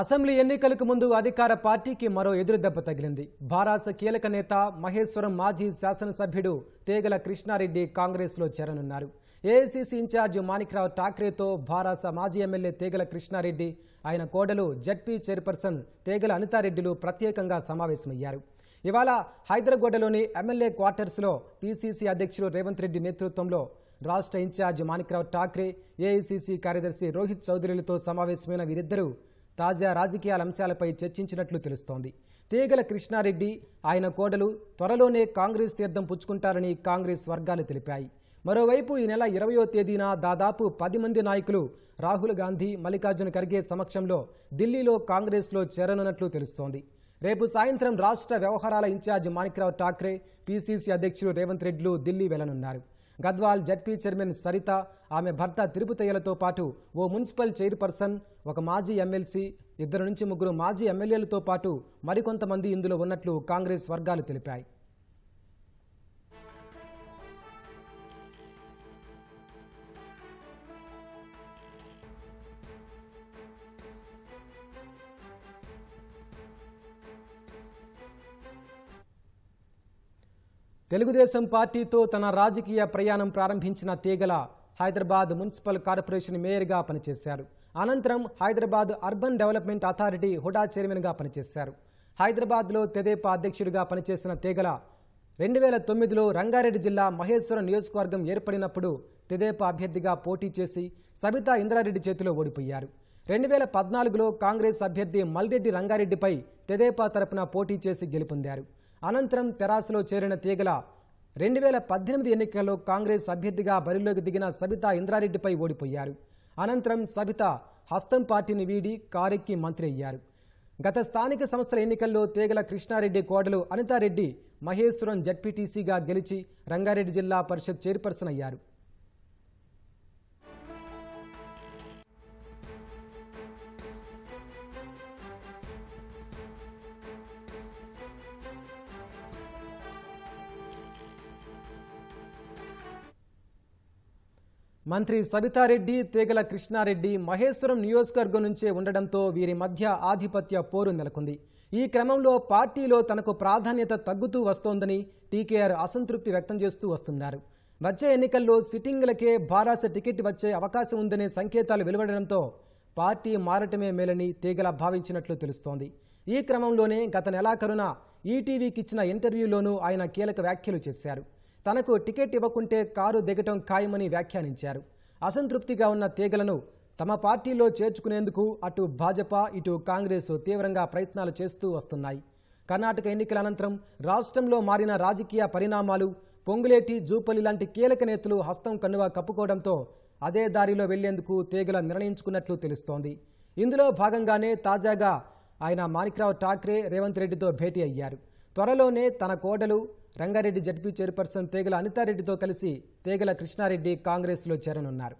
assembly ఎన్నికలకు ముందు అధికార పార్టీకి మరో ఎదురుదెబ్బ తగిలింది భారాస కీలక నేత మహేశ్వరం మాజీ శాసనసభ్యుడు తేగల కృష్ణారెడ్డి కాంగ్రెస్లో చేరనున్నారు ఏఐసీసీ ఇన్ఛార్జ్ మాణిక్రావు ఠాక్రేతో భారాస మాజీ ఎమ్మెల్యే తేగల కృష్ణారెడ్డి ఆయన కోడలు జడ్పీ చైర్పర్సన్ తేగల అనితారెడ్డిలు ప్రత్యేకంగా సమావేశమయ్యారు ఇవాళ హైదరాబాద్లోని ఎమ్మెల్యే క్వార్టర్స్లో పీసీసీ అధ్యక్షులు రేవంత్ రెడ్డి నేతృత్వంలో రాష్ట్ర ఇన్ఛార్జ్ మాణిక్రావు ఠాక్రే ఏఐసీసీ కార్యదర్శి రోహిత్ చౌదరిలతో సమావేశమైన వీరిద్దరూ తాజా రాజకీయాల అంశాలపై చర్చించినట్లు తెలుస్తోంది తీగల కృష్ణారెడ్డి ఆయన కోడలు త్వరలోనే కాంగ్రెస్ తీర్థం పుచ్చుకుంటారని కాంగ్రెస్ వర్గాలు తెలిపాయి మరోవైపు ఈ నెల ఇరవయో తేదీన దాదాపు పది మంది నాయకులు రాహుల్ గాంధీ మల్లికార్జున ఖర్గే సమక్షంలో ఢిల్లీలో కాంగ్రెస్లో చేరనున్నట్లు తెలుస్తోంది రేపు సాయంత్రం రాష్ట్ర వ్యవహారాల ఇన్ఛార్జ్ మాణిక్రావు ఠాక్రే పీసీసీ అధ్యక్షుడు రేవంత్ రెడ్డిలు ఢిల్లీ వెళ్లనున్నారు గద్వాల్ జడ్పీ చైర్మన్ సరిత ఆమె భర్త తిరుపతయ్యలతో పాటు ఓ మున్సిపల్ చైర్పర్సన్ ఒక మాజీ ఎమ్మెల్సీ ఇద్దరు నుంచి ముగ్గురు మాజీ ఎమ్మెల్యేలతో పాటు మరికొంతమంది ఇందులో ఉన్నట్లు కాంగ్రెస్ వర్గాలు తెలిపాయి తెలుగుదేశం పార్టీతో తన రాజకీయ ప్రయాణం ప్రారంభించిన తీగల హైదరాబాద్ మున్సిపల్ కార్పొరేషన్ మేయర్గా పనిచేశారు అనంతరం Hyderabad urban development authority HUDA చైర్మన్గా పనిచేశారు హైదరాబాద్లో తెదేపా అధ్యక్షుడిగా పనిచేసిన తీగల రెండు వేల తొమ్మిదిలో రంగారెడ్డి జిల్లా మహేశ్వరం నియోజకవర్గం ఏర్పడినప్పుడు తెదేపా అభ్యర్థిగా పోటీ చేసి సబితా ఇంద్రారెడ్డి చేతిలో ఓడిపోయారు రెండు వేల పద్నాలుగులో కాంగ్రెస్ అభ్యర్థి మల్రెడ్డి రంగారెడ్డిపై తెదేపా తరపున పోటీ చేసి గెలుపొందారు అనంతరం తెరాసలో చేరిన తీగల రెండు వేల పద్దెనిమిది ఎన్నికల్లో కాంగ్రెస్ అభ్యర్థిగా బరిలోకి దిగిన సబితా ఇంద్రారెడ్డిపై ఓడిపోయారు అనంతరం సబిత హస్తం పార్టీని వీడి కారెక్కి మంత్రి అయ్యారు గత స్థానిక సంస్థల ఎన్నికల్లో తేగల కృష్ణారెడ్డి కోడలు అనితారెడ్డి మహేశ్వరం జడ్పీటీసీగా గెలిచి రంగారెడ్డి జిల్లా పరిషత్ చైర్పర్సన్ అయ్యారు మంత్రి సబితారెడ్డి తేగల కృష్ణారెడ్డి మహేశ్వరం నియోజకవర్గం నుంచే ఉండడంతో వీరి మధ్య ఆధిపత్య పోరు నెలకొంది ఈ క్రమంలో పార్టీలో తనకు ప్రాధాన్యత తగ్గుతూ వస్తోందని టీకేఆర్ అసంతృప్తి వ్యక్తం చేస్తూ వస్తున్నారు వచ్చే ఎన్నికల్లో సిట్టింగ్లకే భారాస టికెట్ వచ్చే అవకాశం ఉందనే సంకేతాలు వెలువడడంతో పార్టీ మారటమే మేలని తీగల భావించినట్లు తెలుస్తోంది ఈ క్రమంలోనే గత నెలాఖరున ఈటీవీకిచ్చిన ఇంటర్వ్యూలోనూ ఆయన కీలక వ్యాఖ్యలు చేశారు తనకు టికెట్ ఇవ్వకుంటే కారు దిగటం ఖాయమని వ్యాఖ్యానించారు అసంతృప్తిగా ఉన్న తీగలను తమ పార్టీలో చేర్చుకునేందుకు అటు భాజపా ఇటు కాంగ్రెస్ తీవ్రంగా ప్రయత్నాలు చేస్తూ వస్తున్నాయి కర్ణాటక ఎన్నికల అనంతరం రాష్ట్రంలో మారిన రాజకీయ పరిణామాలు పొంగులేటి జూపల్లి లాంటి కీలక నేతలు హస్తం కన్నుగా కప్పుకోవడంతో అదే దారిలో వెళ్లేందుకు తీగల నిర్ణయించుకున్నట్లు తెలుస్తోంది ఇందులో భాగంగానే తాజాగా ఆయన మాణిక్రావు ఠాక్రే రేవంత్ రెడ్డితో భేటీ అయ్యారు త్వరలోనే తన కోడలు రంగారెడ్డి జడ్పీ చైర్పర్సన్ తేగల అనితారెడ్డితో కలిసి తేగల కృష్ణారెడ్డి కాంగ్రెస్లో చేరనున్నారు